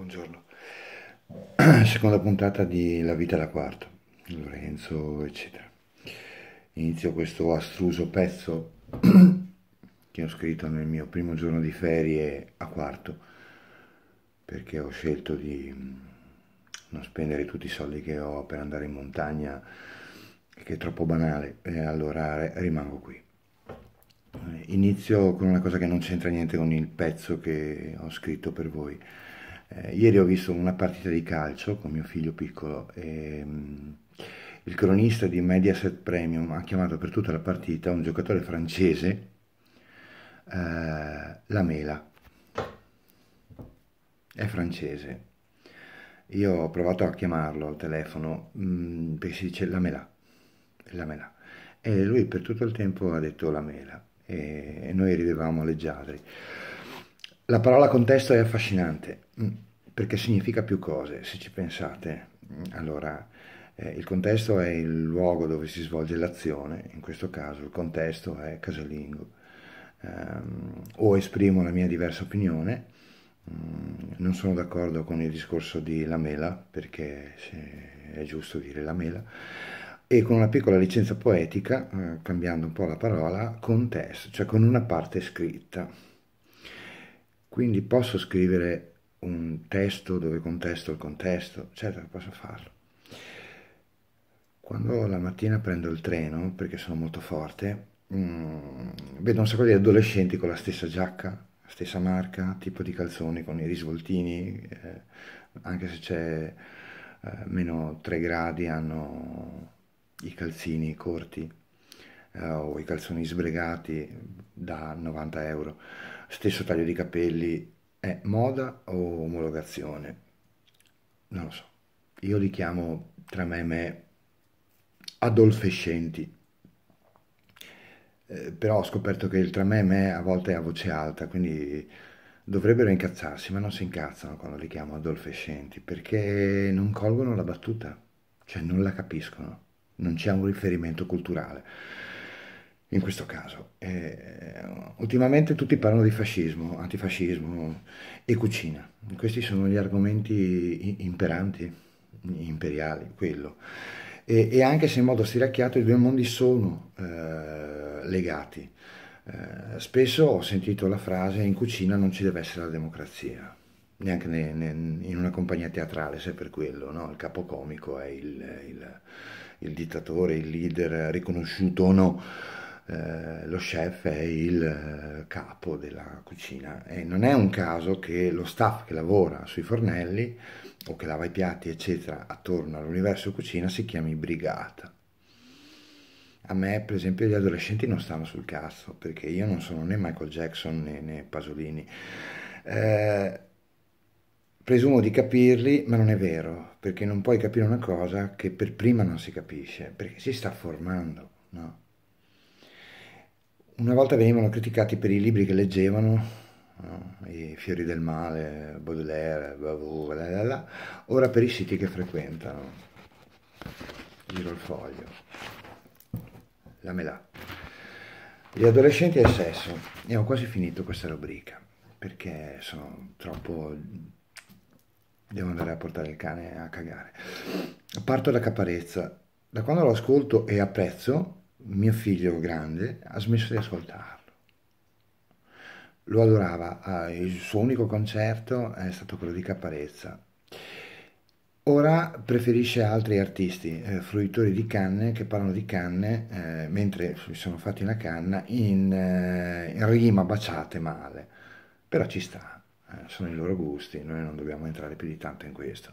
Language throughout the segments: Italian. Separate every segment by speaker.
Speaker 1: Buongiorno. Seconda puntata di La vita da quarto, Lorenzo, eccetera. Inizio questo astruso pezzo che ho scritto nel mio primo giorno di ferie a quarto, perché ho scelto di mm, non spendere tutti i soldi che ho per andare in montagna, che è troppo banale, e allora rimango qui. Eh, inizio con una cosa che non c'entra niente con il pezzo che ho scritto per voi. Eh, ieri ho visto una partita di calcio con mio figlio piccolo e mm, il cronista di Mediaset Premium ha chiamato per tutta la partita un giocatore francese uh, eh, la mela. È francese. Io ho provato a chiamarlo al telefono um, perché si dice la mela. La mela. E lui per tutto il tempo ha detto la mela e noi ridevamo leggiadri. La parola contesto è affascinante mm, perché significa più cose, se ci pensate. Mm, allora, eh, il contesto è il luogo dove si svolge l'azione, in questo caso il contesto è casalingo. Um, o esprimo la mia diversa opinione, um, non sono d'accordo con il discorso di la mela, perché è giusto dire la mela, e con una piccola licenza poetica, eh, cambiando un po' la parola, contesto, cioè con una parte scritta. Quindi posso scrivere un testo dove contesto il contesto, certo che posso farlo. Quando la mattina prendo il treno, perché sono molto forte, mh, mm, vedo un sacco di adolescenti con la stessa giacca, stessa marca, tipo di calzoni con i risvoltini, eh, anche se c'è eh, meno 3 gradi hanno i calzini corti eh, o i calzoni sbregati da 90 euro. Stesso taglio di capelli è moda o omologazione? Non lo so. Io li chiamo tra me e me adolfescenti. Eh, però ho scoperto che il tra me e me a volte è a voce alta, quindi dovrebbero incazzarsi, ma non si incazzano quando li chiamo adolfescenti, perché non colgono la battuta, cioè non la capiscono, non c'è un riferimento culturale in questo caso. Eh, ultimamente tutti parlano di fascismo, antifascismo e cucina. Questi sono gli argomenti imperanti, imperiali, quello. E, e anche se in modo stiracchiato i due mondi sono eh, legati. Eh, spesso ho sentito la frase in cucina non ci deve essere la democrazia neanche ne, ne, in una compagnia teatrale se per quello no? il capocomico è il, il, il dittatore il leader riconosciuto o no eh, lo chef è il eh, capo della cucina e non è un caso che lo staff che lavora sui fornelli o che lava i piatti eccetera attorno all'universo cucina si chiami brigata. A me per esempio gli adolescenti non stanno sul cazzo perché io non sono né Michael Jackson né, né Pasolini. Eh, presumo di capirli, ma non è vero, perché non puoi capire una cosa che per prima non si capisce, perché si sta formando, no? una volta venivano criticati per i libri che leggevano, no? i Fiori del Male, Baudelaire, Bavou, la, la, la. ora per i siti che frequentano, Giro il Foglio, la Melà. Gli adolescenti e il sesso, e ho quasi finito questa rubrica, perché sono troppo... devo andare a portare il cane a cagare. Parto da Caparezza, da quando lo ascolto e apprezzo, mio figlio grande ha smesso di ascoltarlo. Lo adorava, il suo unico concerto è stato quello di Caparezza. Ora preferisce altri artisti, eh, fruitori di canne, che parlano di canne, eh, mentre si sono fatti una canna, in, eh, in rima baciate male. Però ci sta. Eh, sono i loro gusti, noi non dobbiamo entrare più di tanto in questo.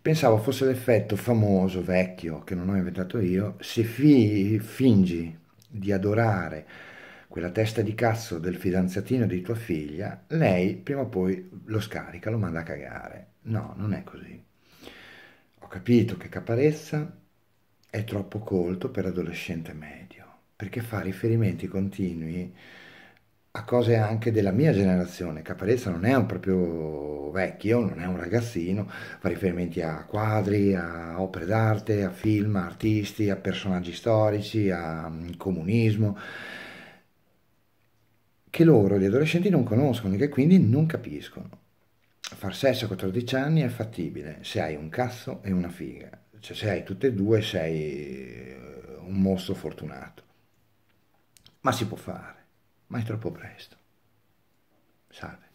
Speaker 1: Pensavo fosse l'effetto famoso, vecchio, che non ho inventato io, se fi fingi di adorare quella testa di cazzo del fidanzatino di tua figlia, lei prima o poi lo scarica, lo manda a cagare. No, non è così. Ho capito che Caparezza è troppo colto per adolescente medio, perché fa riferimenti continui a cose anche della mia generazione. Caparezza non è un proprio vecchio, non è un ragazzino, fa riferimenti a quadri, a opere d'arte, a film, a artisti, a personaggi storici, a mm, comunismo, che loro, gli adolescenti, non conoscono e che quindi non capiscono. Far sesso a 14 anni è fattibile se hai un cazzo e una figa, cioè se hai tutte e due sei eh, un mostro fortunato, ma si può fare ma è troppo presto. Salve.